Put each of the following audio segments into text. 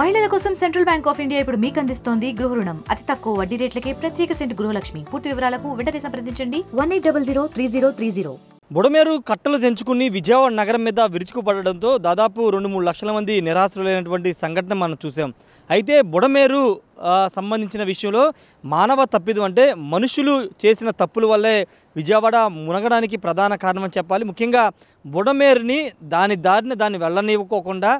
మహిళల కోసం central bank of India ఇప్పుడు మీకు అందిస్తోంది గృహ రుణం అతి తక్కువ వడ్డీ రేట్లకే ప్రత్యేక సెంట్ గృహలక్ష్మి పూర్తి వివరాలకు వెంటనే సంప్రదించండి one eight double zero three zero three zero Budameru కట్టలు తెంచుకుని విజయవాడ నగరం మీద విరుచుకుపడడంతో దాదాపు రెండు మూడు లక్షల మంది నిరాశ్రులైనటువంటి సంఘటన మనం చూసాం అయితే బుడమేరు సంబంధించిన విషయంలో మానవ తప్పిదు అంటే మనుషులు చేసిన తప్పుల వల్లే విజయవాడ మునగడానికి ప్రధాన కారణం అని చెప్పాలి ముఖ్యంగా బుడమేరుని దాని దారిని దాన్ని వెళ్ళనివ్వకోకుండా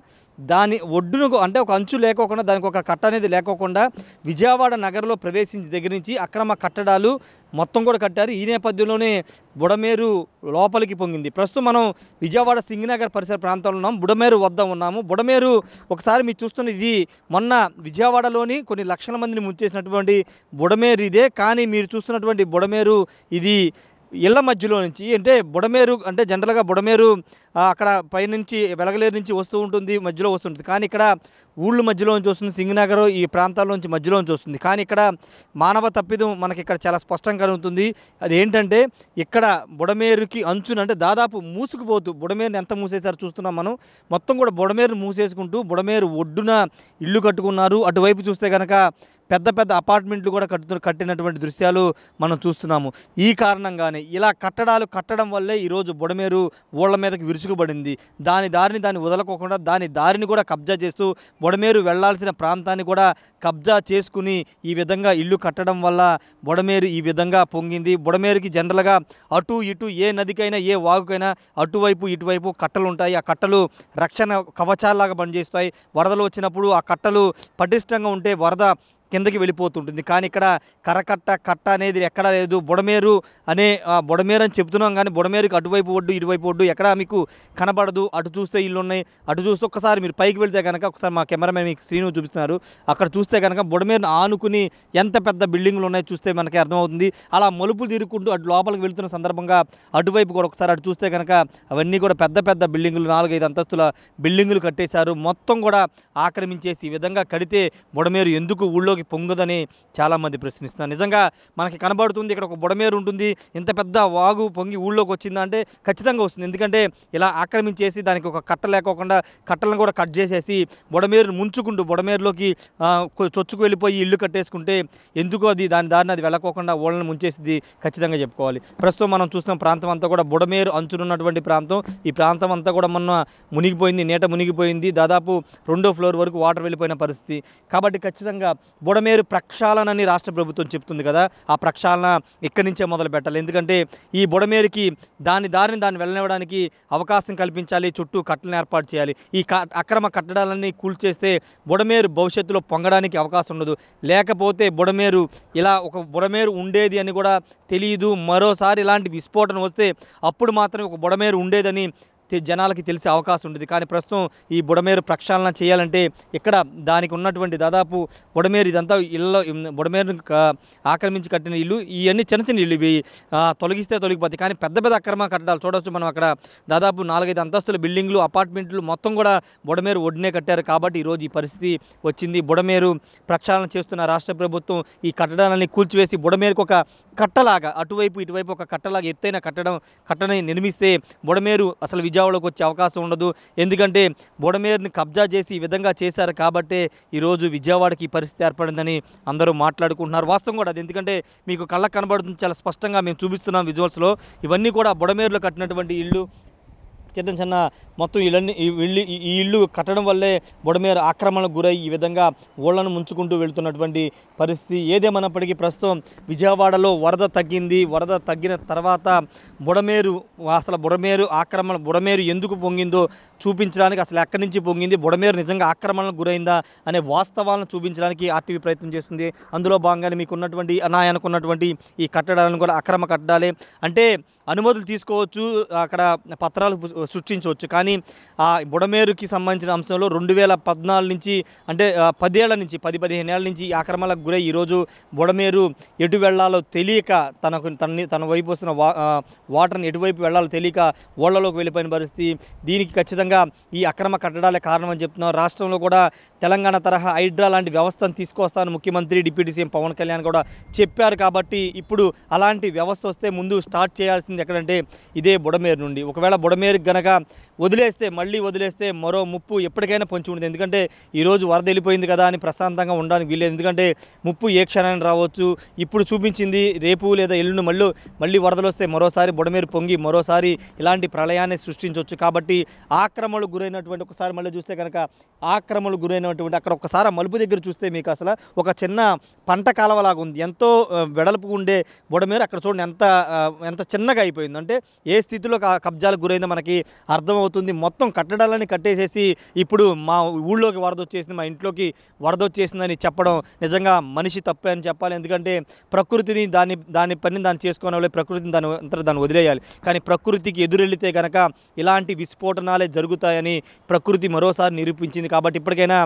దాని ఒడ్డును అంటే ఒక అంచు లేకోకుండా దానికి ఒక కట్ట అనేది లేకోకుండా విజయవాడ నగరంలో ప్రవేశించి దగ్గర నుంచి అక్రమ కట్టడాలు మొత్తం కూడా కట్టారు ఈ నేపథ్యంలోనే బుడమేరు లోపలికి పొంగింది ప్రస్తుతం మనం విజయవాడ సింగనగర్ పరిసర ప్రాంతంలో ఉన్నాం బుడమేరు వద్ద ఉన్నాము బుడమేరు ఒకసారి మీరు చూస్తున్న ఇది మొన్న విజయవాడలోని కొన్ని లక్షల మందిని ముంచేసినటువంటి బుడమేరు ఇదే కానీ మీరు చూస్తున్నటువంటి బుడమేరు ఇది ఇళ్ల మధ్యలో నుంచి అంటే బుడమేరు అంటే జనరల్గా బుడమేరు అక్కడ పైనుంచి వెలగలేరు నుంచి వస్తూ ఉంటుంది మధ్యలో వస్తుంటుంది కానీ ఇక్కడ ఊళ్ళ మధ్యలో నుంచి వస్తుంది సింగనగర్ ఈ నుంచి మధ్యలో నుంచి వస్తుంది కానీ ఇక్కడ మానవ తప్పిదం మనకి ఇక్కడ చాలా స్పష్టంగా కలుగుతుంది అది ఏంటంటే ఇక్కడ బుడమేరుకి అంచున అంటే దాదాపు మూసుకుపోతూ బుడమేరుని ఎంత మూసేశారు చూస్తున్నాం మనం మొత్తం కూడా బుడమేరుని మూసేసుకుంటూ బుడమేరు ఒడ్డున ఇల్లు కట్టుకున్నారు అటువైపు చూస్తే కనుక పెద్ద పెద్ద అపార్ట్మెంట్లు కూడా కట్టు కట్టినటువంటి దృశ్యాలు మనం చూస్తున్నాము ఈ కారణంగానే ఇలా కట్టడాలు కట్టడం వల్లే ఈరోజు బుడమేరు ఓళ్ల మీదకి విరుచుకుపడింది దాని దారిని దాన్ని వదలకోకుండా దాని దారిని కూడా కబ్జా చేస్తూ బుడమేరు వెళ్లాల్సిన ప్రాంతాన్ని కూడా కబ్జా చేసుకుని ఈ విధంగా ఇల్లు కట్టడం వల్ల బుడమేరు ఈ విధంగా పొంగింది బుడమేరుకి జనరల్గా అటు ఇటు ఏ నదికైనా ఏ వాగుకైనా అటువైపు ఇటువైపు కట్టలు ఉంటాయి ఆ కట్టలు రక్షణ కవచాలాగా పనిచేస్తాయి వరదలు వచ్చినప్పుడు ఆ కట్టలు పటిష్టంగా ఉంటే వరద కిందకి వెళ్ళిపోతుంటుంది కానీ ఇక్కడ కరకట్ట కట్ట అనేది ఎక్కడా లేదు బుడమేరు అనే బుడమేరు అని చెప్తున్నాం కానీ బుడమేరుకి అటువైపు ఒడ్డు ఇటువైపు ఒడ్డు ఎక్కడా మీకు కనబడదు అటు చూస్తే ఇల్లు ఉన్నాయి అటు చూస్తే ఒకసారి మీరు పైకి వెళ్తే కనుక ఒకసారి మా కెమెరామెన్ మీకు శ్రీను చూపిస్తున్నారు అక్కడ చూస్తే కనుక బుడమేరును ఆనుకుని ఎంత పెద్ద బిల్డింగ్లు ఉన్నాయో చూస్తే మనకి అర్థమవుతుంది అలా మలుపులు తిరుక్కుంటూ అటు లోపలికి వెళ్తున్న సందర్భంగా అటువైపు కూడా ఒకసారి అటు చూస్తే కనుక అవన్నీ కూడా పెద్ద పెద్ద బిల్డింగులు నాలుగైదు అంతస్తుల బిల్డింగులు కట్టేశారు మొత్తం కూడా ఆక్రమించేసి ఈ విధంగా కడితే బుడమేరు ఎందుకు ఊళ్ళోకి ప్రజల్లోకి పొంగదని చాలామంది ప్రశ్నిస్తున్నారు నిజంగా మనకి కనబడుతుంది ఇక్కడ ఒక బుడమేరు ఉంటుంది ఇంత పెద్ద వాగు పొంగి ఊళ్ళోకి వచ్చిందంటే ఖచ్చితంగా వస్తుంది ఎందుకంటే ఇలా ఆక్రమించేసి దానికి ఒక కట్ట లేకోకుండా కట్టలను కూడా కట్ చేసేసి బుడమేరును ముంచుకుంటూ బుడమేరులోకి చొచ్చుకు వెళ్ళిపోయి ఇల్లు కట్టేసుకుంటే ఎందుకు అది దాని దారిని అది వెళ్ళకోకుండా ఓళ్ళను ముంచేసింది ఖచ్చితంగా చెప్పుకోవాలి ప్రస్తుతం మనం చూస్తున్న ప్రాంతం అంతా కూడా బుడమేరు అంచునున్నటువంటి ప్రాంతం ఈ ప్రాంతం అంతా కూడా మొన్న మునిగిపోయింది నీట మునిగిపోయింది దాదాపు రెండో ఫ్లోర్ వరకు వాటర్ వెళ్ళిపోయిన పరిస్థితి కాబట్టి ఖచ్చితంగా బుడమేరు ప్రక్షాళనని రాష్ట్ర ప్రభుత్వం చెప్తుంది కదా ఆ ప్రక్షాళన ఇక్కడి నుంచే మొదలు పెట్టాలి ఎందుకంటే ఈ బుడమేరుకి దాని దారిని దాన్ని వెళ్ళనివ్వడానికి అవకాశం కల్పించాలి చుట్టూ కట్టలను ఏర్పాటు చేయాలి ఈ అక్రమ కట్టడాలన్నీ కూల్చేస్తే బుడమేరు భవిష్యత్తులో పొంగడానికి అవకాశం ఉండదు లేకపోతే బుడమేరు ఇలా ఒక బుడమేరు ఉండేది అని కూడా తెలియదు మరోసారి ఇలాంటి విస్ఫోటన వస్తే అప్పుడు మాత్రమే ఒక బుడమేరు ఉండేదని జనాలకి తెలిసే అవకాశం ఉంటుంది కానీ ప్రస్తుతం ఈ బుడమేరు ప్రక్షాళన చేయాలంటే ఇక్కడ దానికి ఉన్నటువంటి దాదాపు బుడమేరు ఇదంతా ఇళ్ళలో బుడమేరు ఆక్రమించి కట్టిన ఇల్లు ఇవన్నీ చిన్న చిన్న ఇల్లు ఇవి తొలగిస్తే తొలగిపోతాయి కానీ పెద్ద పెద్ద అక్రమ కట్టడాలు చూడవచ్చు మనం అక్కడ దాదాపు నాలుగైదు అంతస్తుల బిల్డింగ్లు అపార్ట్మెంట్లు మొత్తం కూడా బుడమేరు ఒడ్డునే కట్టారు కాబట్టి ఈరోజు ఈ పరిస్థితి వచ్చింది బుడమేరు ప్రక్షాళన చేస్తున్న రాష్ట్ర ప్రభుత్వం ఈ కట్టడాలని కూల్చివేసి బుడమేరుకు ఒక కట్టలాగా అటువైపు ఇటువైపు ఒక కట్టలాగా ఎత్తైన కట్టడం కట్టని నిర్మిస్తే బుడమేరు అసలు విజయ ఉద్యోగాలకు వచ్చే అవకాశం ఉండదు ఎందుకంటే బుడమేరుని కబ్జా చేసి ఈ విధంగా చేశారు కాబట్టే ఈరోజు విజయవాడకి ఈ పరిస్థితి ఏర్పడిందని అందరూ మాట్లాడుకుంటున్నారు వాస్తవం కూడా అది ఎందుకంటే మీకు కళ్ళకు కనబడుతుంది చాలా స్పష్టంగా మేము చూపిస్తున్నాం విజువల్స్లో ఇవన్నీ కూడా బుడమేరులో కట్టినటువంటి ఇళ్ళు చిన్న చిన్న మొత్తం ఇళ్ళన్ని ఈ ఇళ్ళు కట్టడం వల్లే బుడమేర ఆక్రమణకు గురై ఈ విధంగా ఓళ్లను ముంచుకుంటూ వెళ్తున్నటువంటి పరిస్థితి ఏదేమన్నప్పటికీ ప్రస్తుతం విజయవాడలో వరద తగ్గింది వరద తగ్గిన తర్వాత బుడమేరు అసలు బుడమేరు ఆక్రమణ బుడమేరు ఎందుకు పొంగిందో చూపించడానికి అసలు ఎక్కడి నుంచి పొంగింది బుడమేరు నిజంగా ఆక్రమణకు గురైందా అనే వాస్తవాలను చూపించడానికి ఆర్టీవీ ప్రయత్నం చేస్తుంది అందులో భాగంగానే మీకున్నటువంటి ఉన్నటువంటి అనాయనకున్నటువంటి ఈ కట్టడాలను కూడా అక్రమ కట్టాలి అంటే అనుమతులు తీసుకోవచ్చు అక్కడ పత్రాలు సృష్టించవచ్చు కానీ ఆ బుడమేరుకి సంబంధించిన అంశంలో రెండు వేల పద్నాలుగు నుంచి అంటే పదేళ్ల నుంచి పది పదిహేను ఏళ్ళ నుంచి ఈ అక్రమాలకు గురై ఈరోజు బుడమేరు ఎటు వెళ్లాలో తెలియక తనకు తన తన వైపు వస్తున్న వా వాటర్ని ఎటువైపు వెళ్లాలో తెలియక ఓళ్లలోకి వెళ్ళిపోయిన పరిస్థితి దీనికి ఖచ్చితంగా ఈ అక్రమ కట్టడాలే కారణమని చెప్తున్నాం రాష్ట్రంలో కూడా తెలంగాణ తరహా హైడ్రా లాంటి వ్యవస్థను తీసుకొస్తానని ముఖ్యమంత్రి డిప్యూటీ సీఎం పవన్ కళ్యాణ్ కూడా చెప్పారు కాబట్టి ఇప్పుడు అలాంటి వ్యవస్థ వస్తే ముందు స్టార్ట్ చేయాల్సింది వస్తుంది ఎక్కడంటే ఇదే బుడమేరు నుండి ఒకవేళ బుడమేరుకి గనక వదిలేస్తే మళ్ళీ వదిలేస్తే మరో ముప్పు ఎప్పటికైనా పొంచి ఉండదు ఎందుకంటే ఈరోజు వరద వెళ్ళిపోయింది కదా అని ప్రశాంతంగా ఉండడానికి వీలేదు ఎందుకంటే ముప్పు ఏ క్షణాన్ని రావచ్చు ఇప్పుడు చూపించింది రేపు లేదా ఎల్లుండి మళ్ళీ మళ్ళీ వరదలు వస్తే మరోసారి బుడమేరు పొంగి మరోసారి ఇలాంటి ప్రళయాన్ని సృష్టించవచ్చు కాబట్టి ఆక్రమణకు గురైనటువంటి ఒకసారి మళ్ళీ చూస్తే కనుక ఆక్రమణకు గురైనటువంటి అక్కడ ఒకసారి మలుపు దగ్గర చూస్తే మీకు అసలు ఒక చిన్న పంట కాలవలాగా ఉంది ఎంతో వెడల్పు ఉండే బుడమేరు అక్కడ చూడండి ఎంత ఎంత చిన్నగా అయిపోయింది అంటే ఏ స్థితిలో కబ్జాలకు గురైందో మనకి అర్థమవుతుంది మొత్తం కట్టడాలని కట్టేసేసి ఇప్పుడు మా ఊళ్ళోకి వరద వచ్చేసింది మా ఇంట్లోకి వరద వచ్చేసిందని చెప్పడం నిజంగా మనిషి తప్పే అని చెప్పాలి ఎందుకంటే ప్రకృతిని దాని దాని పని దాన్ని చేసుకునే వాళ్ళు ప్రకృతిని దాని అంతా దాన్ని వదిలేయాలి కానీ ప్రకృతికి ఎదురెళ్తే కనుక ఇలాంటి విస్ఫోటనాలే జరుగుతాయని ప్రకృతి మరోసారి నిరూపించింది కాబట్టి ఇప్పటికైనా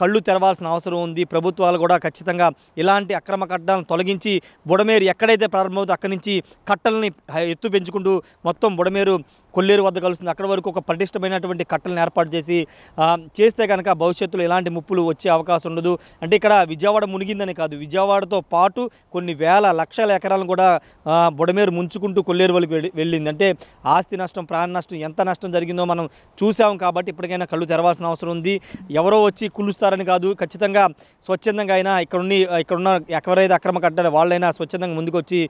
కళ్ళు తెరవాల్సిన అవసరం ఉంది ప్రభుత్వాలు కూడా ఖచ్చితంగా ఇలాంటి అక్రమ కట్టడాలను తొలగించి బుడమేరు ఎక్కడైతే ప్రారంభమవుతుందో అక్కడి నుంచి కట్టలని ఎత్తు పెంచుకుంటూ మొత్తం బుడమేరు కొల్లేరు వద్ద కలుస్తుంది అక్కడ వరకు ఒక పటిష్టమైనటువంటి కట్టలను ఏర్పాటు చేసి చేస్తే కనుక భవిష్యత్తులో ఎలాంటి ముప్పులు వచ్చే అవకాశం ఉండదు అంటే ఇక్కడ విజయవాడ మునిగిందని కాదు విజయవాడతో పాటు కొన్ని వేల లక్షల ఎకరాలను కూడా బుడమేరు ముంచుకుంటూ కొల్లేరు వాళ్ళకి వెళ్ళింది అంటే ఆస్తి నష్టం ప్రాణ నష్టం ఎంత నష్టం జరిగిందో మనం చూసాం కాబట్టి ఇప్పటికైనా కళ్ళు తెరవాల్సిన అవసరం ఉంది ఎవరో వచ్చి కులుస్తారని కాదు ఖచ్చితంగా స్వచ్ఛందంగా అయినా ఇక్కడున్న ఇక్కడున్న ఎవరైతే అక్రమ కట్టారో వాళ్ళైనా స్వచ్ఛందంగా ముందుకు వచ్చి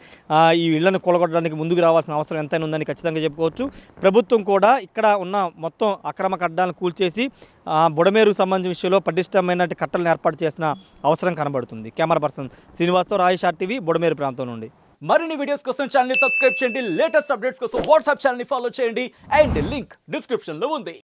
ఈ ఇళ్లను కొలగొట్టడానికి ముందుకు రావాల్సిన అవసరం ఎంతైనా ఉందని ఖచ్చితంగా చెప్పుకోవచ్చు ప్రభుత్వం కూడా ఇక్కడ ఉన్న మొత్తం అక్రమ కట్టడాలను కూల్చేసి బుడమేరు సంబంధించిన విషయంలో పటిష్టమైన కట్టలను ఏర్పాటు చేసిన అవసరం కనబడుతుంది కెమెరా పర్సన్ శ్రీనివాస్తో రాయేష్ టీవీ బుడమేరు ప్రాంతం నుండి మరిన్ని వీడియోస్ కోసం ఛానల్ సబ్స్క్రైబ్ చేయండి లేటెస్ట్ అప్డేట్స్ కోసం వాట్సాప్ ఛానల్ని ఫాలో చేయండి అండ్ లింక్ డిస్క్రిప్షన్లో ఉంది